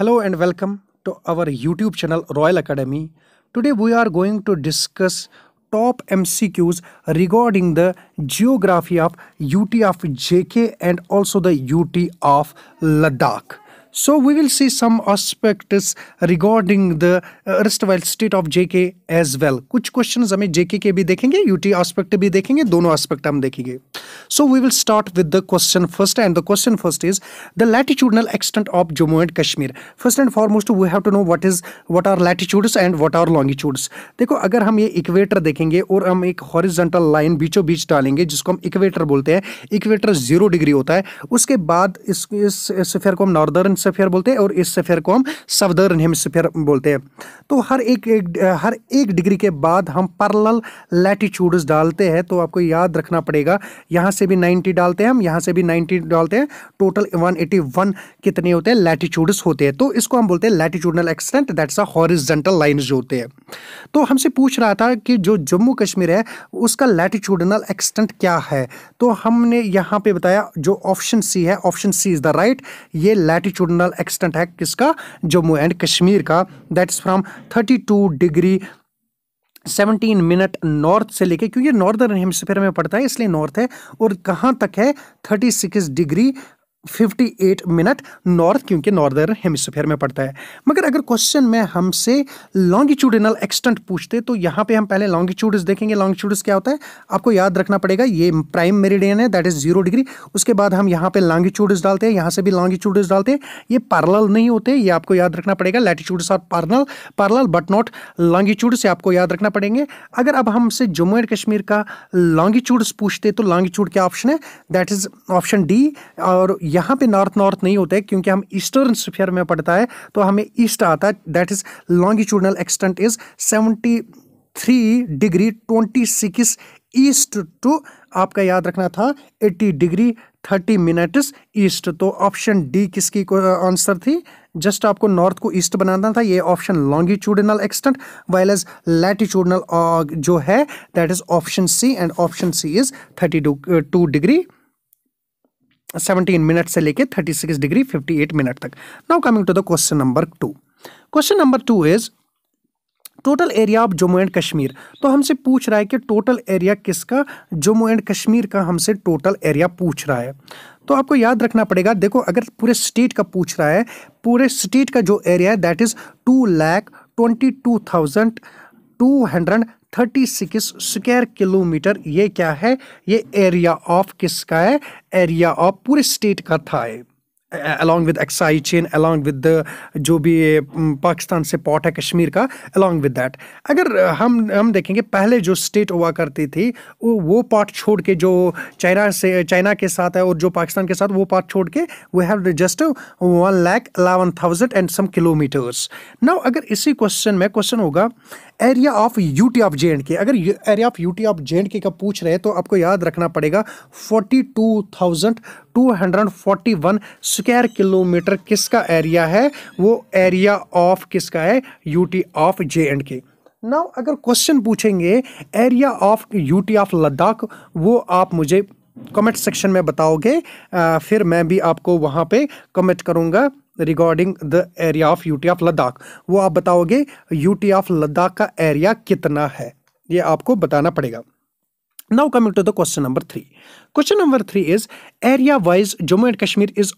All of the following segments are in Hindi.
Hello and welcome to our YouTube channel Royal Academy. Today we are going to discuss top MCQs regarding the geography of UT of JK and also the UT of Ladakh. So we will see some aspects regarding the erstwhile state of JK as well. कुछ questions हमें JK के भी देखेंगे UT aspect भी देखेंगे दोनों aspect हम देखेंगे So we will start with the question first and the question first is the latitudinal extent of Jammu and Kashmir. First and foremost we have to know what is what are latitudes and what are longitudes. देखो अगर हम ये equator देखेंगे और हम एक horizontal line बीचों बीच डालेंगे जिसको हम equator बोलते हैं equator जीरो degree होता है उसके बाद इस, इस, sphere को हम northern सफ़ेयर बोलते हैं और इस सफ़ेयर को हम सवदर्न हेमसफेयर बोलते हैं तो हर एक, एक हर एक डिग्री के बाद हम पर्लल लैटिट्यूड्स डालते हैं तो आपको याद रखना पड़ेगा यहाँ से भी नाइन्टी डालते हैं हम यहाँ से भी नाइन्टी डालते हैं टोटल वन एटी वन कितने होते हैं लैटिट्यूड्स होते हैं तो इसको हम बोलते हैं latitudinal extent that's a horizontal line जो होते हैं तो हमसे पूछ रहा था कि जो जम्मू कश्मीर है उसका लैटिट्यूडनल एक्सटेंट क्या है तो हमने यहाँ पर बताया जो ऑप्शन सी है option C is the right ये लैटिट्यूड लैटिट्यूडनल एक्सटेंट है किसका जम्मू एंड कश्मीर का is from thirty two degree seventeen minute north से लेके क्योंकि नॉर्दर्न हेमस्फेयर में पड़ता है इसलिए नॉर्थ है और कहाँ तक है thirty six degree 58 minute north क्योंकि नॉर्दर्न हेमिसफेयर में पड़ता है मगर अगर क्वेश्चन में हमसे लॉन्गिट्यूडिनल एक्सटेंट पूछते तो यहाँ पे हम पहले लॉन्गिट्यूड्स देखेंगे लॉन्गिट्यूड्स क्या होता है आपको याद रखना पड़ेगा ये प्राइम मेरिडियन है दैट इज़ जीरो डिग्री उसके बाद हम यहाँ पे लॉन्गिट्यूड्स डालते हैं यहाँ से भी लॉन्गिट्यूड्स डालते हैं ये पार्लल नहीं होते ये आपको याद रखना पड़ेगा latitudes are parallel parallel but not longitudes आपको याद रखना पड़ेंगे अगर अब हमसे जम्मू एंड कश्मीर का लॉन्गिट्यूड्स पूछते तो लॉन्गिट्यूड क्या ऑप्शन है दैट इज़ ऑप्शन डी और यहाँ पे नॉर्थ नॉर्थ नहीं होता है क्योंकि हम ईस्टर्न स्फीयर में पड़ता है तो हमें ईस्ट आता है that is longitudinal extent is seventy three degree twenty six east to आपका याद रखना था eighty degree thirty minutes east तो ऑप्शन डी किसकी आंसर थी जस्ट आपको नॉर्थ को ईस्ट बनाना था ये option longitudinal extent while as latitudinal जो है that is option C and option C is thirty two degree seventeen minute से लेके thirty six degree fifty eight minute तक now coming to the question number two question number two is total area of Jammu and Kashmir तो हमसे पूछ रहा है कि टोटल एरिया किसका जम्मू एंड कश्मीर का हमसे टोटल एरिया पूछ रहा है तो आपको याद रखना पड़ेगा देखो अगर पूरे स्टेट का पूछ रहा है पूरे स्टेट का जो एरिया है that is two lakh twenty two thousand two hundred thirty six square kilometre ये क्या है ये एरिया ऑफ किसका है एरिया ऑफ पूरे स्टेट का था along with Aksai Chin along with जो भी पाकिस्तान mm, से पॉट है कश्मीर का अलॉन्ग विद दैट अगर हम हम देखेंगे पहले जो स्टेट हुआ करती थी वो वो पार्ट छोड़ के जो चाइना से चाइना के साथ है और जो पाकिस्तान के साथ वो पार्ट छोड़ के we have just one lakh eleven thousand and some kilometres now अगर इसी क्वेश्चन में क्वेश्चन होगा area of UT of J and K अगर area of UT of J and K का पूछ रहे हैं तो आपको याद रखना पड़ेगा forty two thousand two hundred forty one square kilometre किसका एरिया है वो एरिया ऑफ किसका है UT of J and K now अगर क्वेश्चन पूछेंगे area of UT of Ladakh वो आप मुझे कमेंट सेक्शन में बताओगे आ, फिर मैं भी आपको वहाँ पे कमेंट करूँगा regarding the area of UT of Ladakh वो आप बताओगे यूटी ऑफ लद्दाख का एरिया कितना है ये आपको बताना पड़ेगा now coming to the question number three question number three is area wise Jammu and Kashmir is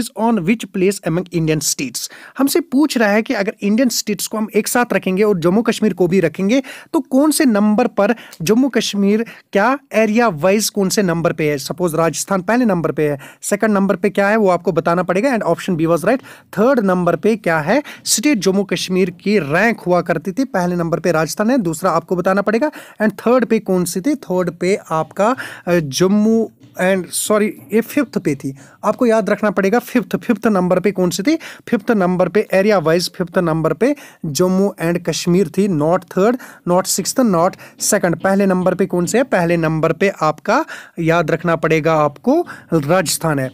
is on which place among Indian states हमसे पूछ रहा है कि अगर इंडियन स्टेट्स को हम एक साथ रखेंगे और जम्मू कश्मीर को भी रखेंगे तो कौन से नंबर पर जम्मू कश्मीर क्या एरिया वाइज कौन से नंबर पे है सपोज राजस्थान पहले नंबर पे है सेकंड नंबर पे क्या है वो आपको बताना पड़ेगा and option B was right third number पे क्या है स्टेट जम्मू कश्मीर की रैंक हुआ करती थी पहले नंबर पे राजस्थान है दूसरा आपको बताना पड़ेगा एंड थर्ड पे कौन सी थी थर्ड पे आपका जो जम्मू एंड सॉरी ये फिफ्थ पे थी आपको याद रखना पड़ेगा फिफ्थ फिफ्थ नंबर पे कौन सी थी फिफ्थ नंबर पे एरिया वाइज फिफ्थ नंबर पे जम्मू एंड कश्मीर थी not third not six not second पहले नंबर पे कौन से है पहले नंबर पे आपका याद रखना पड़ेगा आपको राजस्थान है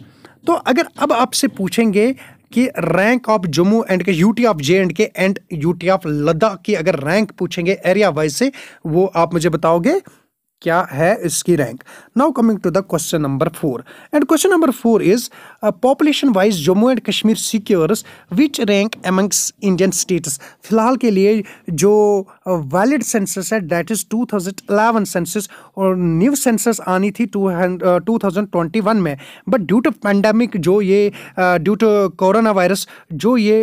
तो अगर अब आपसे पूछेंगे कि rank of Jammu and K UT of J and K and UT of Ladakh की अगर रैंक पूछेंगे एरिया वाइज से वो आप मुझे बताओगे क्या है इसकी rank now coming to the question number four and question number four is population wise Jammu and Kashmir secures which rank amongst Indian states फिलहाल के लिए जो वैलिड uh, सेंसस है that is two thousand eleven census और न्यू सेंसस आनी थी टू थाउजेंड ट्वेंटी वन में बट ड्यू टू पेंडेमिक जो ये ड्यू टू कोरोना वायरस जो ये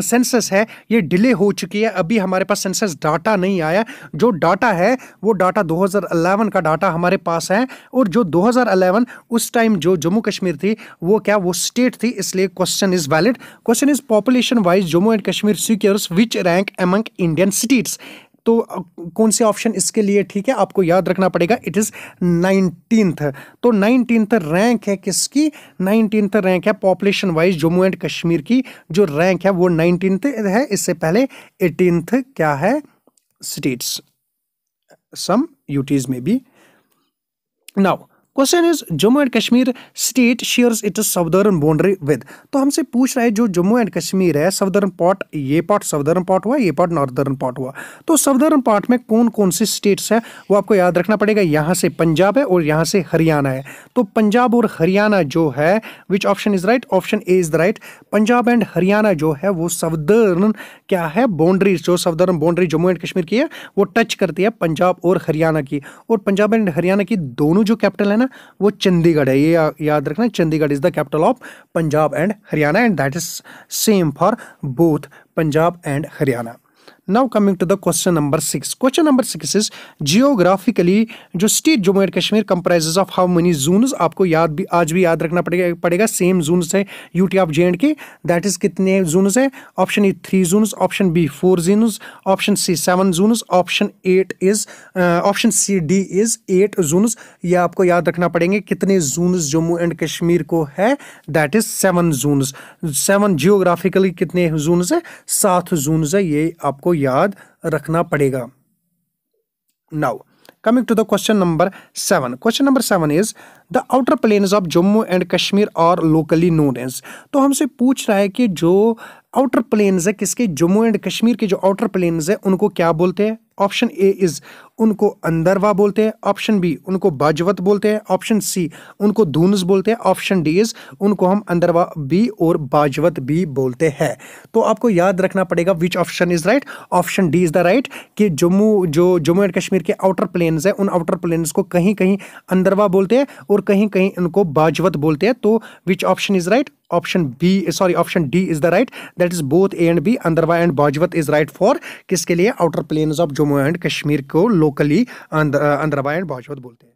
सेंसस है ये डिले हो चुकी है अभी हमारे पास सेंसस डाटा नहीं आया जो डाटा है वो डाटा 2011 का डाटा हमारे पास है और जो 2011 उस टाइम जो जम्मू कश्मीर थी वो क्या वो स्टेट थी इसलिए question is valid question is population wise Jammu and Kashmir secures which rank among Indian cities तो कौन से ऑप्शन इसके लिए ठीक है आपको याद रखना पड़ेगा इट इज़ नाइनटीन्थ तो नाइनटीन्थ रैंक है किसकी नाइनटीन रैंक है population wise Jammu and Kashmir की जो रैंक है वो नाइनटीन है इससे पहले एटीनथ क्या है स्टेट्स सम यूटीज में भी now question is Jammu and Kashmir state shares its southern boundary with तो हमसे पूछ रहा है जो जम्मू एंड कश्मीर है सवदर्न पार्ट ये पार्ट सवदर्न पार्ट हुआ ये पार्ट नॉर्दर्न पार्ट हुआ तो सवदर्न पार्ट में कौन कौन से स्टेट्स है वो आपको याद रखना पड़ेगा यहाँ से पंजाब है और यहाँ से हरियाणा है तो पंजाब और हरियाणा जो है which option is right option A is the right Punjab and Haryana जो है वो सवदर्न क्या है बाउंड्री जो southern boundary Jammu and Kashmir की है वो टच करती है पंजाब और हरियाणा की और पंजाब एंड हरियाणा की दोनों जो कैपिटल है ना वो चंडीगढ़ है ये या, याद रखना Chandigarh is the capital of Punjab and Haryana and that is same for both Punjab and Haryana now coming to the question number six question number six is geographically जो state Jammu and Kashmir comprise of how many zone आपको याद भी आज भी याद रखना पड़ेगा पड़ेगा सेम जून है U T of J and के दैट इज कितने जून है option A three June option B four June option C seven June option eight is option C D is eight June ये आपको याद रखना पड़ेंगे कितने जून जम्मू एंड कश्मीर को है that is seven zone seven geographically कितने जून है सात जून है ये आपको याद रखना पड़ेगा now coming to the question number seven question number seven is the outer plains of Jammu and Kashmir are locally known as तो हमसे पूछ रहा है कि जो आउटर प्लेन्स है किसके जम्मू एंड कश्मीर के जो आउटर प्लेन्स है उनको क्या बोलते हैं ऑप्शन ए इज उनको अंदरवा बोलते हैं ऑप्शन बी उनको बाजवत बोलते हैं ऑप्शन सी उनको दूनस बोलते हैं ऑप्शन डी इज उनको हम अंदरवा बी और बाजवत बी बोलते हैं तो आपको याद रखना पड़ेगा which option is right option D is the right कि जम्मू जो जम्मू एंड कश्मीर के आउटर प्लेन्स है उन आउटर प्लेन्स को कहीं कहीं अंदरवा बोलते हैं और और कहीं कहीं इनको बाजवत बोलते हैं तो which option is right option B sorry option D is the right that is both A and B Andarwah and Bajwat is right for किसके लिए outer plains of Jammu and Kashmir को लोकली अंदरवा एंड बाजवत बोलते हैं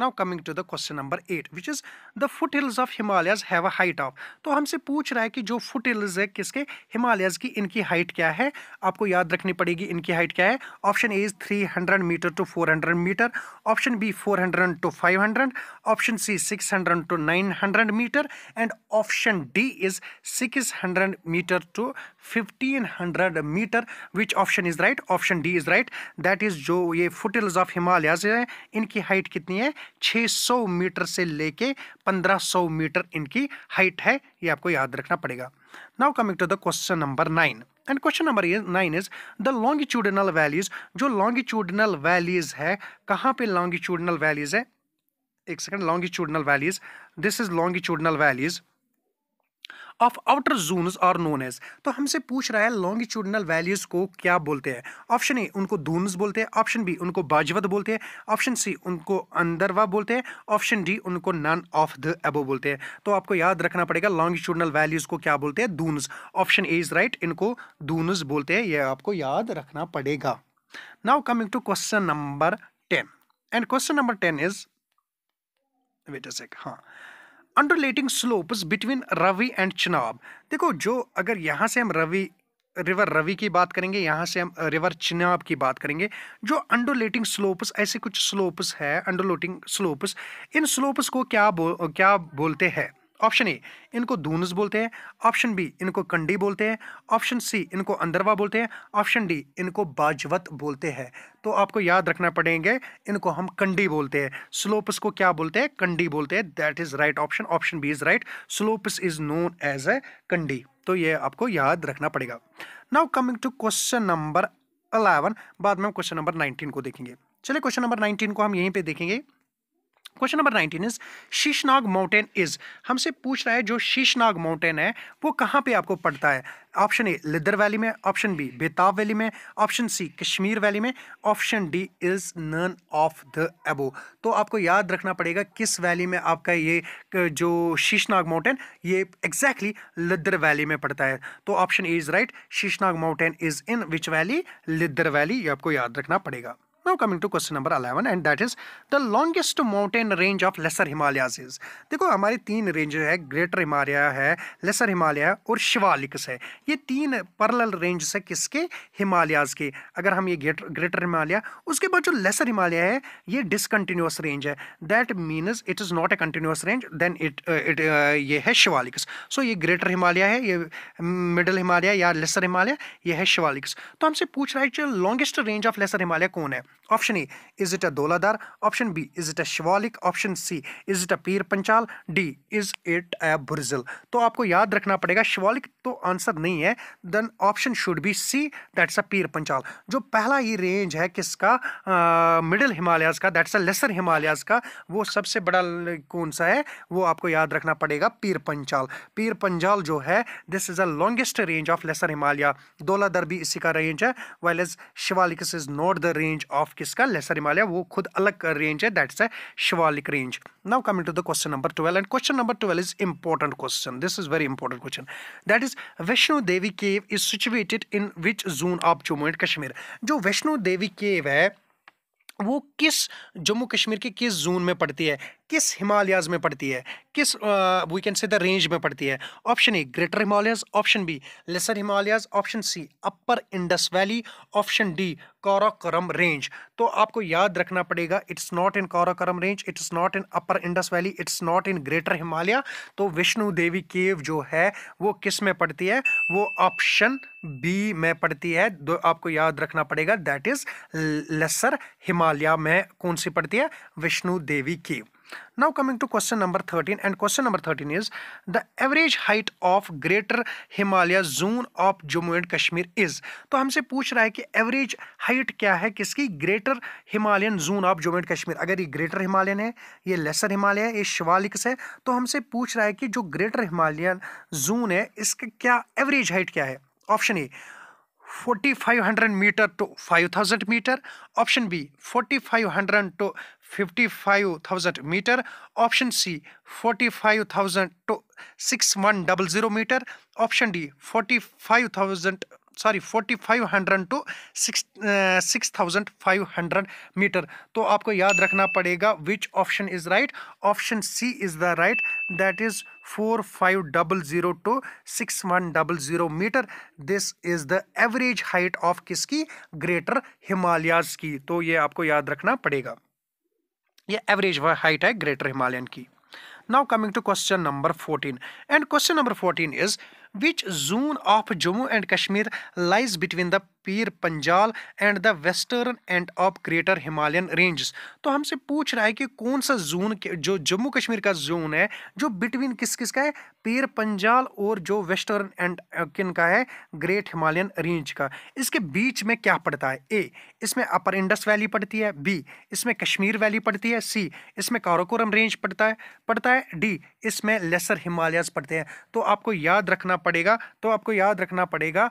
now coming to the question number eight which is the foothills of Himalayas है हाइट ऑफ तो हमसे पूछ रहा है कि जो फुट हिल्स है किसके हिमालयाज़ की इनकी हाइट क्या है आपको याद रखनी पड़ेगी इनकी हाइट क्या है option A is three hundred metre to four hundred metre option B four hundred to five hundred option C six hundred to nine hundred metre and option D is six hundred metre to fifteen hundred metre which option is right option D is right that is जो ये फुट हिल्स ऑफ हिमालयाज है इनकी हाइट कितनी है 600 मीटर से लेके 1500 मीटर इनकी हाइट है ये आपको याद रखना पड़ेगा now coming to the question number nine and question number nine is the longitudinal valleys जो लॉन्गिट्यूडनल वैलीज है कहाँ पे लॉन्गिट्यूडनल वैलीज है एक second longitudinal valleys this is longitudinal valleys of outer zone are known as तो हमसे पूछ रहा है लॉन्गिट्यूडनल वैल्यूज़ को क्या बोलते हैं ऑप्शन ए उनको दूनस बोलते हैं ऑप्शन बी उनको बाजवद बोलते हैं ऑप्शन सी उनको अंदरवा बोलते हैं ऑप्शन डी उनको नन ऑफ द एबो बोलते हैं तो आपको याद रखना पड़ेगा लॉन्गिट्यूडनल वैल्यूज़ को क्या बोलते हैं Duns option A is right इनको दूनस बोलते हैं यह आपको याद रखना पड़ेगा now coming to question number ten and question number ten is wait a sec हाँ undulating slopes between Ravi and Chenab देखो जो अगर यहाँ से हम रवि रिवर रवि की बात करेंगे यहाँ से हम रिवर चिनाब की बात करेंगे जो अंडोलेटिंग स्लोप्स ऐसे कुछ स्लोप्स है अंडोलोटिंग स्लोप्स इन स्लोप्स को क्या बो क्या बोलते हैं ऑप्शन ए इनको दूनस बोलते हैं ऑप्शन बी इनको कंडी बोलते हैं ऑप्शन सी इनको अंदरवा बोलते हैं ऑप्शन डी इनको बाजवत बोलते हैं तो आपको याद रखना पड़ेंगे इनको हम कंडी बोलते हैं स्लोपस को क्या बोलते हैं कंडी बोलते हैं that is right option option B is right slopes is known as a Kandi तो ये आपको याद रखना पड़ेगा now coming to question number eleven बाद में हम क्वेश्चन नंबर नाइनटीन को देखेंगे चलिए क्वेश्चन नंबर नाइनटीन को हम यहीं पर देखेंगे question number nineteen is Sheshnag mountain is हमसे पूछ रहा है जो शीशनाग माउंटेन है वो कहाँ पे आपको पड़ता है ऑप्शन ए लिदर वैली में ऑप्शन बी बेताब वैली में ऑप्शन सी कश्मीर वैली में option D is none of the above तो आपको याद रखना पड़ेगा किस वैली में आपका ये जो शीशनाग माउंटेन ये एग्जैक्टली exactly लिदर वैली में पड़ता है तो option A is right Sheshnag mountain is in which valley Lidder valley ये आपको याद रखना पड़ेगा Now coming to question number 11 and that is the longest mountain range of lesser Himalayas is. देखो हमारी तीन रेंज है ग्रेटर हिमालय है लेसर हिमालय और शिवालिक्स है ये तीन पर्ल रेंज है किसके हिमालयाज के अगर हम ये ग्रेटर हिमालय उसके बाद जो लेसर हिमालय है ये डिसकंटिन्यूस रेंज है that means it is not a continuous range then it it ये है शिवालिक्स सो so, ये ग्रेटर हिमालय है ये मिडल हिमालय या लेसर हिमालय ये है शिवालिक्स तो हमसे पूछ रहा है longest range of lesser Himalaya कौन है option A is it a Doladar? Option B is it a Shivalik option C is it a Pir Panchal D is it a Burzil तो आपको याद रखना पड़ेगा शिवालिक तो आंसर नहीं है then option should be C that's a Pir Panchal जो पहला ये रेंज है किसका मिडिल हिमालयाज का दैट्स अ लेसर हिमालयाज का वो सबसे बड़ा कौन सा है वो आपको याद रखना पड़ेगा पीर पंचाल पीर पंचाल जो है this is a longest range of lesser Himalaya Dhauladhar भी इसी का रेंज है well is Shivalik is not the range of of किसका लेसर हिमालय वो खुद अलग रेंज है that's a Shivalik range now coming to the question number twelve and question number twelve is important question this is very important question that is Vaishno Devi cave is situated in which zone of Jammu and Kashmir जो वैष्णो देवी केव है वो किस जम्मू कश्मीर के किस जोन में पड़ती है किस हिमालयाज में पड़ती है किस we can say the range में पड़ती है option A greater Himalayas option B lesser Himalayas option C upper Indus valley option D Karakoram range तो आपको याद रखना पड़ेगा it's not in Karakoram range it's not in upper Indus valley it's not in greater Himalaya तो विष्णु देवी केव जो है वो किस में पड़ती है वो ऑप्शन बी में पड़ती है दो आपको याद रखना पड़ेगा दैट इज लेसर हिमालय में कौन सी पड़ती है विष्णु देवी केव now coming to question number 13 and question number 13 is the average height of greater himalaya zone of jammu and kashmir is तो हमसे पूछ रहा है कि एवरेज हाइट क्या है किसकी greater Himalayan zone of Jammu and Kashmir अगर ये ग्रेटर हिमालयन है ये लेसर हिमालय है ये शिवालिक्स है तो हमसे पूछ रहा है कि जो ग्रेटर हिमालयन जोन है इसका क्या एवरेज हाइट क्या है option A 4500 meter to 5000 meter option B 4500 to 55,000 meter option C 45,000 double zero meter option D 45,000 sorry forty five hundred to six six thousand five hundred meter तो आपको याद रखना पड़ेगा which option is right option C is the right that is four five double zero two six one double zero meter this is the average height of किसकी ग्रेटर हिमालयाज़ की तो ये आपको याद रखना पड़ेगा average एवरेज हाइट है ग्रेटर हिमालयन की now coming to question number 14 and question number 14 is which zone of jammu and kashmir lies between the Pir Panjal and the western end of greater Himalayan ranges तो हमसे पूछ रहा है कि कौन सा जोन जो जम्मू कश्मीर का जोन है जो बिटवीन किस किस का है पीर पंजाल और जो वेस्टर्न एंड किन का है ग्रेट हिमालयन रेंज का इसके बीच में क्या पड़ता है ए इसमें अपर इंडस वैली पड़ती है बी इसमें कश्मीर वैली पड़ती है सी इसमें कारोकोरम रेंज पड़ता है पड़ता है डी इसमें लेसर हिमालयस पड़ते हैं तो आपको याद रखना पड़ेगा तो आपको याद रखना पड़ेगा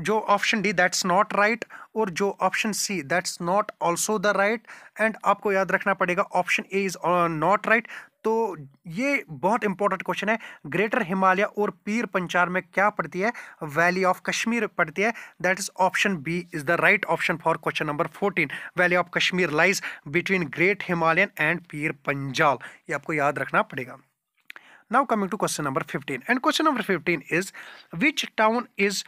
जो option D that's not right और जो option C that's not also the right and आपको याद रखना पड़ेगा option A is not right तो ये बहुत इंपॉर्टेंट क्वेश्चन है ग्रेटर हिमालय और पीर पंचार में क्या पड़ती है वैली ऑफ कश्मीर पड़ती है that is option B is the right option for question number fourteen valley of Kashmir lies between great Himalayan and Pir Panjal ये आपको याद रखना पड़ेगा now coming to question number 15 and question number 15 is which town is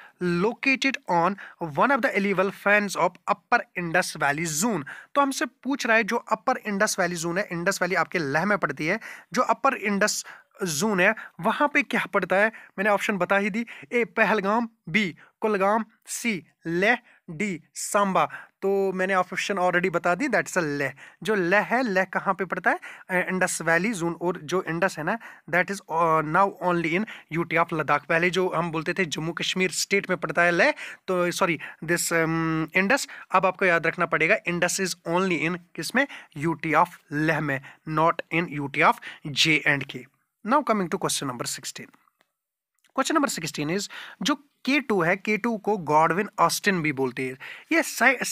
located on one of the alluvial fans of upper Indus valley zone तो हमसे पूछ रहा है जो अपर इंडस वैली जोन है इंडस वैली आपके लह में पड़ती है जो अपर इंडस जोन है वहाँ पे क्या पड़ता है मैंने ऑप्शन बता ही दी A Pahalgam B Kulgam C Leh D Samba तो मैंने ऑप्शन ऑलरेडी बता दी दैट्स अ लेह जो लेह है लेह कहाँ पे पड़ता है इंडस वैली जोन और जो इंडस है ना that is now only in UT of Ladakh पहले जो हम बोलते थे जम्मू कश्मीर स्टेट में पड़ता है लेह तो सॉरी दिस इंडस अब आपको याद रखना पड़ेगा इंडस इज़ ओनली इन किस में यूटी ऑफ लेह में not in UT of J and K now coming to question number sixteen question number sixteen is जो के टू है के टू को गॉडविन ऑस्टिन भी बोलते हैं ये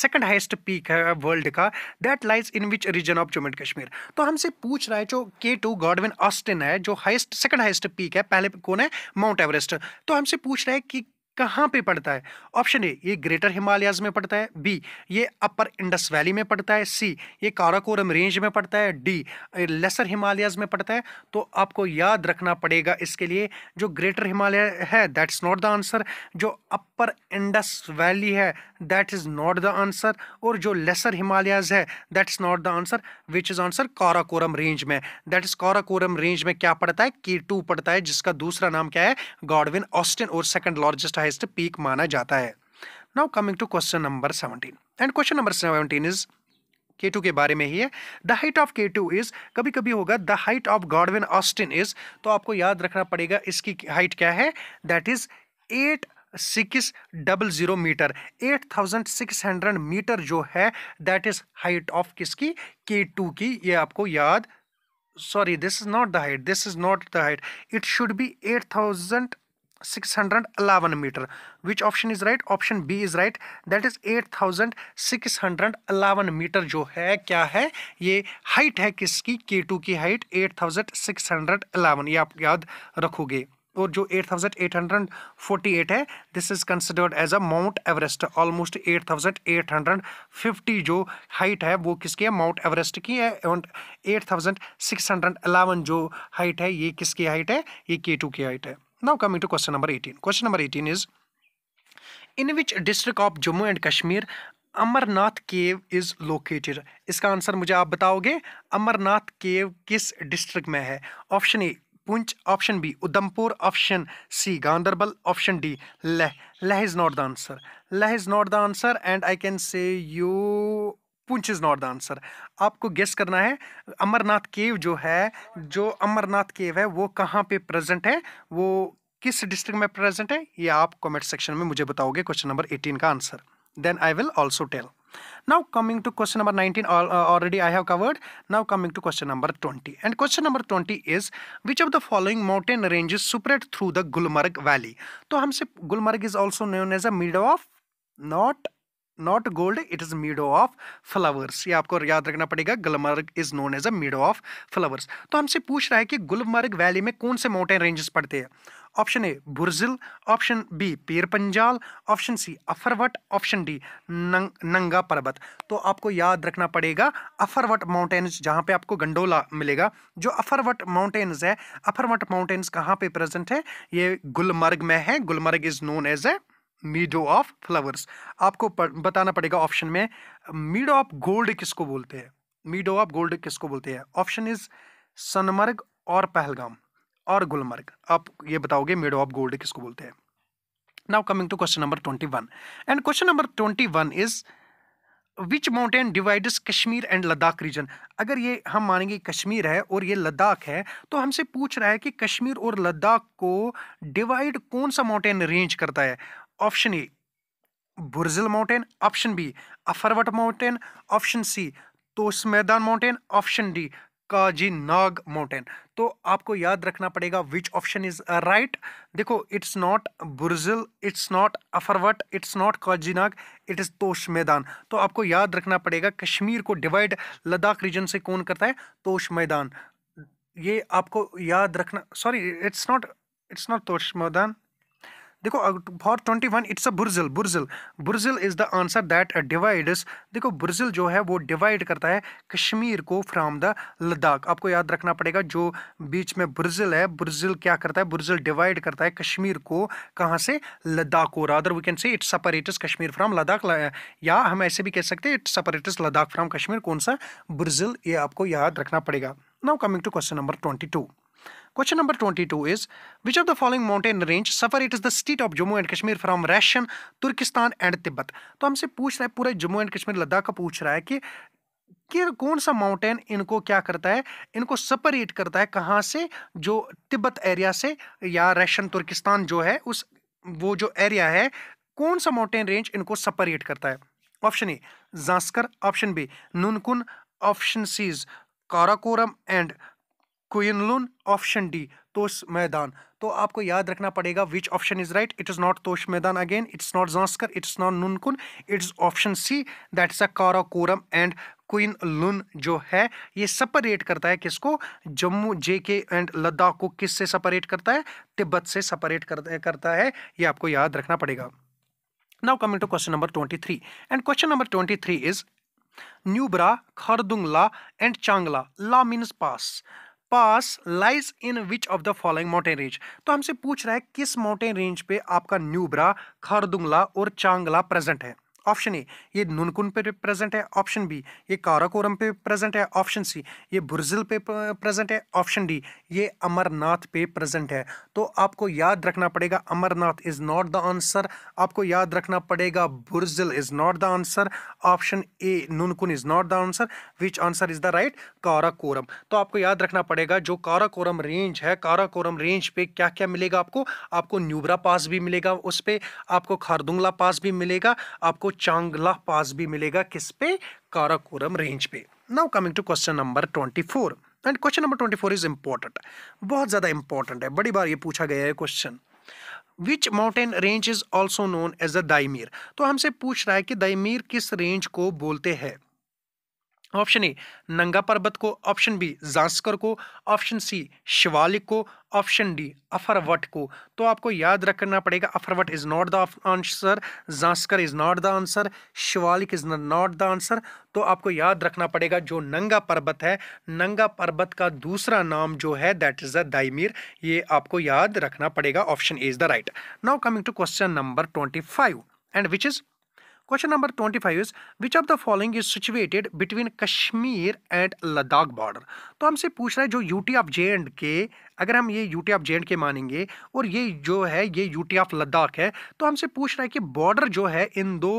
सेकंड हाइस्ट पीक है वर्ल्ड का that lies in which region of Jammu and Kashmir तो हमसे पूछ रहा है जो के टू गॉडविन ऑस्टिन है जो हाइस्ट सेकंड हाइस्ट पीक है पहले कौन है माउंट एवरेस्ट तो हमसे पूछ रहा है कि कहाँ पे पड़ता है ऑप्शन ए ये ग्रेटर हिमालयाज में पड़ता है बी ये अपर इंडस वैली में पड़ता है सी ये काराकोरम रेंज में पड़ता है डी लेसर हिमालयाज में पड़ता है तो आपको याद रखना पड़ेगा इसके लिए जो ग्रेटर हिमालय है दैट्स नॉट द आंसर जो अपर इंडस वैली है that is not the answer और जो लेसर हिमालयाज है that is not the answer which is answer Karakoram range में दैट इज़ काराकोरम रेंज में क्या पड़ता है के पड़ता है जिसका दूसरा नाम क्या है गॉडविन ऑस्टिन और सेकेंड लार्जेस्ट हाइस्ट पीक माना जाता है now coming to question number seventeen and question number seventeen is K two K बारे में ही है the height of K two is कभी कभी होगा the height of Godwin Austen is तो आपको याद रखना पड़ेगा इसकी हाइट क्या है that is eight six double zero metre eight thousand six hundred metre जो है दैट इज़ हाइट ऑफ किसकी के टू की ये आपको याद sorry this is not the height this is not the height it should be eight thousand 611 meter which option is right option b is right that is 8611 meter jo hai kya hai ye height hai kiski k2 ki height 8611 ye aap yaad rakhoge और जो 8848 है this is considered as a mount Everest almost 8850 जो हाइट है वो किसकी है माउंट एवरेस्ट की है एंड 8611 जो हाइट है ये किसकी हाइट है ये के की हाइट है Now coming to question number 18. Question number 18 is in which district of Jammu and Kashmir Amarnath cave is located इसका आंसर मुझे आप बताओगे अमरनाथ केव किस डिस्ट्रिक्ट में है option A Poonch option B Udhampur option C Ganderbal option D Leh Leh is not the answer Leh is not the answer and I can say you Poonch is not the answer आपको गेस करना है अमरनाथ केव जो है जो अमरनाथ केव है वो कहाँ पे प्रेजेंट है वो किस डिस्ट्रिक्ट में प्रेजेंट है ये आप कमेंट सेक्शन में मुझे बताओगे क्वेश्चन नंबर 18 का answer then I will also tell now coming to question number 19 already I have covered now coming to question number 20 and question number 20 is which of the following mountain ranges separate through the Gulmarg valley तो हमसे Gulmarg is also known as a meadow of not not gold it is meadow of flowers ये आपको याद रखना पड़ेगा Gulmarg is known as a meadow of flowers तो हमसे पूछ रहा है कि गुलमर्ग वैली में कौन से माउंटेन रेंजेस पड़ते हैं option A Burzil option B Pir Panjal option C Afarwat option D नंग, नंगा पर्वत तो आपको याद रखना पड़ेगा अफरवट माउंटेन्स जहाँ पे आपको गंडोला मिलेगा जो अफरवट माउंटेन्स है अफरवट माउंटेन्स कहाँ पे प्रेजेंट है ये गुलमर्ग में है Gulmarg is known as a meadow of flowers आपको बताना पड़ेगा ऑप्शन में मीडो ऑफ गोल्ड किसको बोलते हैं मीडो ऑफ गोल्ड किसको बोलते हैं ऑप्शन इज सनमर्ग और पहलगाम और गुलमर्ग आप ये बताओगे मीडो ऑफ गोल्ड किसको बोलते हैं now coming to question number twenty one and question number twenty one is which mountain divides Kashmir and Ladakh region अगर ये हम मानेंगे कश्मीर है और ये लद्दाख है तो हमसे पूछ रहा है कि कश्मीर और लद्दाख को डिवाइड कौन सा माउंटेन रेंज करता है option A Burzil mountain option B Afarwat mountain option C Tosa Maidan mountain option D Kazi Nag mountain तो आपको याद रखना पड़ेगा विच ऑप्शन इज राइट देखो it's not Burzil it's not Afarwat it's not Kazinag it is Tosa Maidan तो आपको याद रखना पड़ेगा कश्मीर को डिवाइड लद्दाख रीजन से कौन करता है तोश मैदान ये आपको याद रखना sorry it's not it's not Tosa Maidan देखो for twenty one it's a Burzil Burzil Burzil is the answer that divides देखो बुर्जिल जो है वो डिवाइड करता है कश्मीर को फ्राम द लद्दाख आपको याद रखना पड़ेगा जो बीच में बुर्जिल है बुर्जिल क्या करता है बुर्जिल डिवाइड करता है कश्मीर को कहाँ से लद्दाख को rather we can say it's separates Kashmir from Ladakh या हम ऐसे भी कह सकते हैं it's separates Ladakh from Kashmir कौन सा बुर्जिल ये आपको याद रखना पड़ेगा now coming to question number twenty two Question number 22 is, which of the following mountain range separates the state of Jammu and Kashmir from Russian, Turkestan and Tibet? तो हमसे पूछ रहा है पूरे जम्मू एंड कश्मीर लद्दाख का पूछ रहा है कि कि कौन सा माउंटेन इनको क्या करता है इनको सेपरेट करता है कहाँ से जो तिब्बत एरिया से या रशियन तुर्किस्तान जो है उस वो जो एरिया है कौन सा माउंटेन रेंज इनको सेपरेट करता है option A Zanskar option B Nunkun option C is Karakoram and Kunlun option D Tosa Maidan तो आपको याद रखना पड़ेगा which option is right it is not Tosa Maidan again it's not Zanskar it's not it it's option C that is a Karakoram and Kunlun जो है ये सपरेट करता है किसको जम्मू जे के एंड लद्दाख को किस से सपरेट करता है तिब्बत से सपरेट करता है ये आपको याद रखना पड़ेगा now coming to question number twenty three and question number twenty three is Nubra Khardungla and Changla La means pass pass lies in which of the following mountain range तो हमसे पूछ रहा है किस माउंटेन रेंज पे आपका न्यूब्रा खारदुंगला और चांगला प्रेजेंट है ऑप्शन ए ये नुनकुन पे प्रेजेंट है ऑप्शन बी ये काराकोरम पे प्रेजेंट है ऑप्शन सी ये बुरजिल पे प्रेजेंट है ऑप्शन डी ये अमरनाथ पे प्रेजेंट है तो आपको याद रखना पड़ेगा Amarnath is not the answer आपको याद रखना पड़ेगा Burzil is not the answer option A Nunkun is not the answer which answer is the right Karakoram तो आपको याद रखना पड़ेगा जो काराकोरम रेंज है काराकोरम रेंज पे क्या क्या मिलेगा आपको आपको न्यूबरा पास भी मिलेगा उस पर आपको खारदुंगला पास भी मिलेगा आपको चांगला पास भी मिलेगा किस पे काराकोरम रेंज पे now coming to question number twenty four and question number twenty four is important बहुत ज़्यादा इंपॉर्टेंट है बड़ी बार ये पूछा गया है question which mountain range is also known as a Diamir तो हमसे पूछ रहा है कि दाइमीर किस रेंज को बोलते हैं ऑप्शन ए नंगा पर्वत को ऑप्शन बी जांस्कर को ऑप्शन सी शिवालिक को ऑप्शन डी अफरवट को तो आपको याद रखना पड़ेगा Afarwat is not the answer Zanskar is not the answer Shivalik is not the answer तो आपको याद रखना पड़ेगा जो नंगा पर्वत है नंगा पर्वत का दूसरा नाम जो है दैट इज़ द दाइमीर ये आपको याद रखना पड़ेगा option A is the right now coming to question number twenty five and which is Question number 25 is which of the following is situated between Kashmir and Ladakh border? तो हमसे पूछ रहा है जो UT of J and K अगर हम ये यूटी ऑफ जे के मानेंगे और ये जो है ये यूटी ऑफ लद्दाख है तो हमसे पूछ रहा है कि बॉर्डर जो है इन दो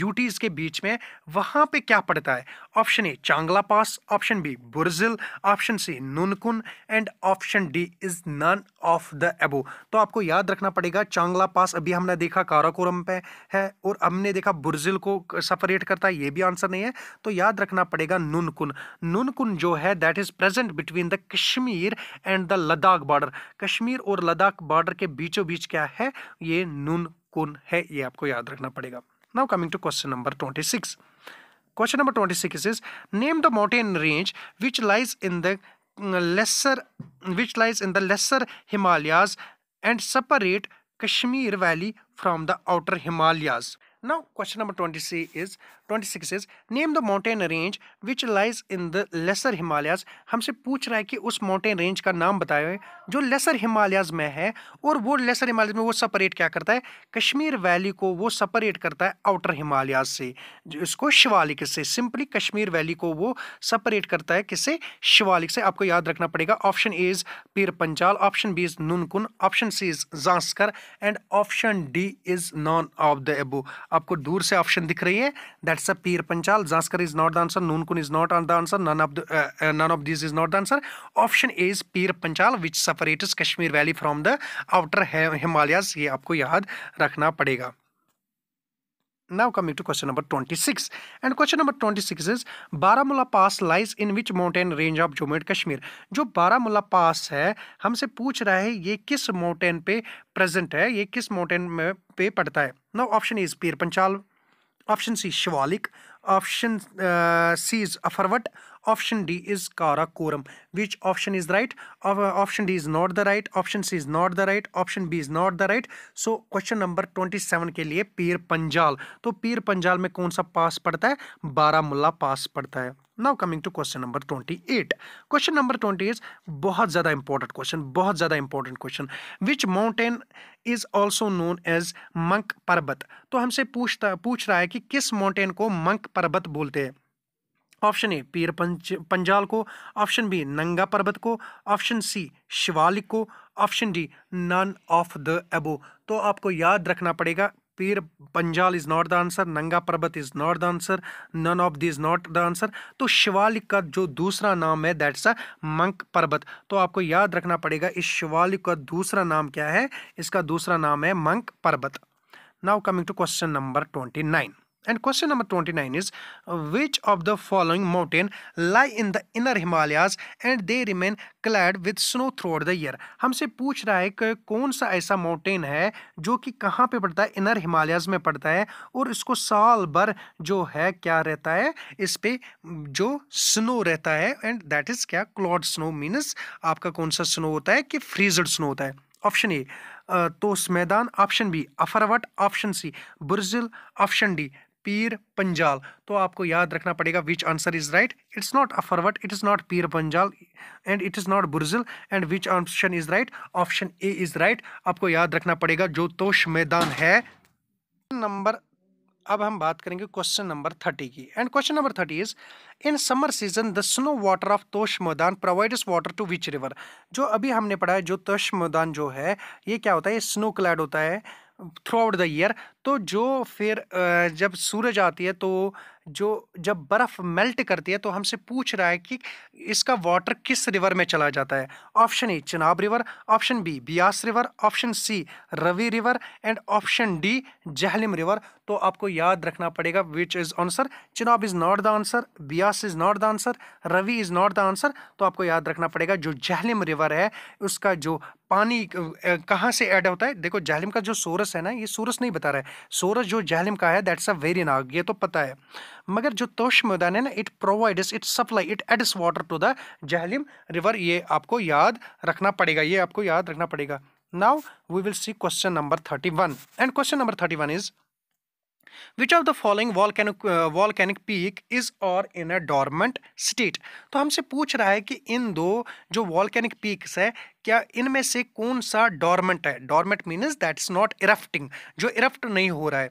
यूटीज़ के बीच में वहाँ पे क्या पड़ता है option A Changla pass option B Burzil option C Nunkun and option D is none of the above तो आपको याद रखना पड़ेगा चांगला पास अभी हमने देखा काराकोरम पे है और हमने देखा बुरजिल को सपरेट करता है ये भी आंसर नहीं है तो याद रखना पड़ेगा नुनकुन नुनकुन जो है that is present between the Kashmir and the Ladakh border Kashmir और लद्दाख बॉर्डर के बीचों बीच क्या है ये नून कुन है ये आपको याद रखना पड़ेगा now coming to question number twenty six question number twenty six is name the mountain range which lies in the lesser which lies in the lesser Himalayas and separate Kashmir valley from the outer Himalayas now question number twenty सी is 26 is name the mountain range which lies in the lesser Himalayas हमसे पूछ रहा है कि उस माउंटेन रेंज का नाम बताए जो लेसर हिमालयाज में है और वो लेसर हिमालयाज में वो सेपरेट क्या करता है कश्मीर वैली को वो सेपरेट करता है आउटर हिमालयाज से इसको शिवालिक से सिंपली कश्मीर वैली को वो सेपरेट करता है किसे शिवालिक से आपको याद रखना पड़ेगा option A is Pir Panchal option B is Nunkun option C is Zanskar and option D is none of the above आपको दूर से ऑप्शन दिख रही है that that's a peer panchal zanskar is not the answer noonkun is not the answer none of the uh, uh, none of these is not the answer option a is peer panchal which separates kashmir valley from the outer himalayas ye aapko yaad rakhna padega now coming to question number 26 and question number 26 is Baramulla pass lies in which mountain range of Jammu and Kashmir जो बारामूला पास है हमसे पूछ रहा है ये किस माउंटेन पे प्रेजेंट है ये किस माउंटेन में पे पड़ता है now option is Pir Panchal option C Shivalik option C is Afarwat option D is Karakoram which option is right option D is not the right option C is not the right option B is not the right so question number twenty seven के लिए पीर पंजाल तो पीर पंजाल में कौन सा पास पड़ता है बारामूला पास पड़ता है now coming to question number twenty eight question number twenty is बहुत ज़्यादा इंपॉर्टेंट क्वेश्चन बहुत ज़्यादा important question which mountain is also known as monk Parvat तो हमसे पूछता पूछ रहा है कि किस माउंटेन को मंक पर्वत बोलते हैं ऑप्शन ए पीर पंच पंजाल को ऑप्शन बी नंगा पर्वत को ऑप्शन सी शिवालिक को option D none of the above तो आपको याद रखना पड़ेगा Pir Panjal is not the answer Nanga Parbat is not the answer none of this not the answer तो शिवालिक का जो दूसरा नाम है दैट्स अ मंक पर्वत तो आपको याद रखना पड़ेगा इस शिवालिक का दूसरा नाम क्या है इसका दूसरा नाम है monk Parvat now coming to question number twenty nine And question number 29 is uh, which of the following mountain lie in the inner Himalayas and they remain clad with snow throughout the year? हमसे पूछ रहा है कि कौन सा ऐसा माउंटेन है जो कि कहाँ पे पड़ता है इनर हिमालयाज में पड़ता है और इसको साल भर जो है क्या रहता है इस पे जो स्नो रहता है एंड दैट इज़ क्या क्लॉड स्नो मीन्स आपका कौन सा स्नो होता है कि फ्रीजड स्नो होता है option A Tosh Maidan option B Afarwat option C Burzil option D Pir Panjal तो आपको याद रखना पड़ेगा which answer is right it's not Afarwat it is not Pir Panjal and it is not Burzil and which option is right option A is right आपको याद रखना पड़ेगा जो तोश मैदान है नंबर अब हम बात करेंगे क्वेश्चन नंबर थर्टी की and question number thirty is in summer season the snow water of Tosh Maidan provides water to which river जो अभी हमने पढ़ा है जो तोश मैदान जो है ये क्या होता है ये स्नो क्लैड होता है थ्रू आउट द ईयर तो जो फिर जब सूरज आती है तो जो जब बर्फ़ मेल्ट करती है तो हमसे पूछ रहा है कि इसका वाटर किस रिवर में चला जाता है option A Chenab river option B Beas river option C Ravi river and option D Jhelum river तो आपको याद रखना पड़ेगा which is answer Chenab is not the answer Beas is not the answer Ravi is not the answer तो आपको याद रखना पड़ेगा जो जहलिम रिवर है उसका जो पानी कहाँ से ऐड होता है देखो जहलिम का जो सोरस है ना ये सोरस नहीं बता रहा है सूरज जो जहलम का है दैट्स अ वेरी नाग ये तो पता है मगर जो तोश मैदान है ना it provides it supply it adds water to the Jhelum river ये आपको याद रखना पड़ेगा ये आपको याद रखना पड़ेगा now we will see question number thirty one and question number thirty one is which of the following volcanic volcanic peak is और इन अ डॉर्मेंट स्टेट तो हमसे पूछ रहा है कि इन दो जो वॉलकैनिक पीक्स है क्या इनमें से कौन सा डॉर्मेंट है dormant means that is not erupting जो इरफ्ट नहीं हो रहा है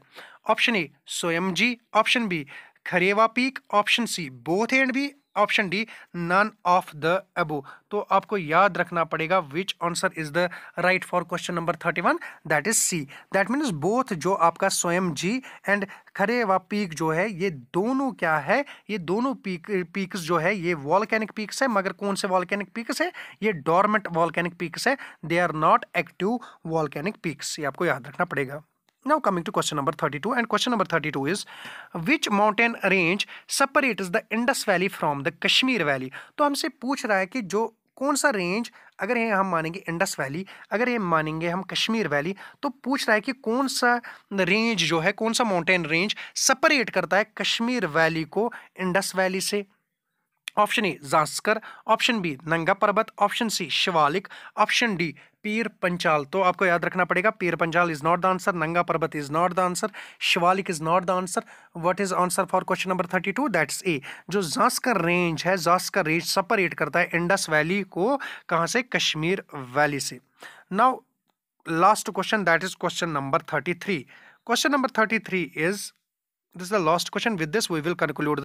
option A Soyam ji option B Kharewa peak option C both and B option D none of the above तो आपको याद रखना पड़ेगा which answer is the right for question number thirty one that is C that means both जो आपका स्वयं जी एंड खरे व पीक जो है ये दोनों क्या है ये दोनों पीक पीक्स जो है ये वॉलकैनिक पीक्स है मगर कौन से वॉलकैनिक पीक्स है ये डॉर्मेंट वॉलकैनिक पीक्स है they are not active volcanic peaks ये आपको याद रखना पड़ेगा Now coming to question number 32 and question number 32 is which mountain range separates the Indus Valley from the Kashmir Valley तो हमसे पूछ रहा है कि जो कौन सा रेंज अगर ये हम मानेंगे इंडस वैली अगर ये मानेंगे हम कश्मीर वैली तो पूछ रहा है कि कौन सा रेंज जो है कौन सा माउंटेन रेंज सेपरेट करता है कश्मीर वैली को इंडस वैली से option A Zanskar option B Nanga Parbat option C Shivalik option D Pir Panchal तो आपको याद रखना पड़ेगा Pir Panchal is not the answer Nanga Parbat is not the answer Shivalik is not the answer what is answer for question number thirty two that's A जो जास्कर रेंज है जास्कर रेंज सपरेट करता है इंडस वैली को कहाँ से कश्मीर वैली से now last question that is question number thirty three question number thirty three is this the last question with this we will conclude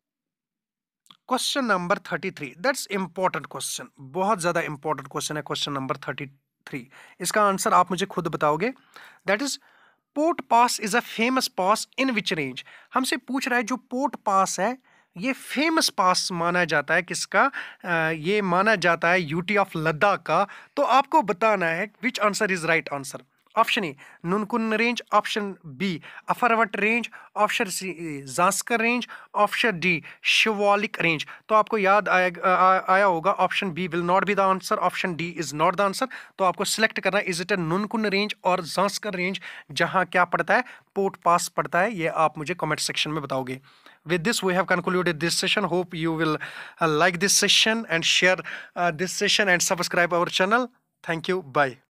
question number thirty three that's important question बहुत ज़्यादा इंपॉर्टेंट क्वेश्चन है क्वेश्चन नंबर थर्टी थ्री इसका आंसर आप मुझे खुद बताओगे that is port pass is a famous pass in which range हमसे पूछ रहा है जो पोर्ट पास है ये फेमस पास माना जाता है किसका आ, ये माना जाता है यूटी ऑफ लद्दाख का तो आपको बताना है which answer is right answer option A Nunkun range option B Afarwat range option C Zanskar range option D Shivalik range तो आपको याद आया आया होगा option B will not be the answer option D is not the answer तो आपको सिलेक्ट करना है is it A Nunkun range और जास्कर रेंज जहाँ क्या पड़ता है पोर्ट पास पड़ता है ये आप मुझे कमेंट सेक्शन में बताओगे with this we have concluded this session hope you will like this session and share this session and subscribe our channel thank you bye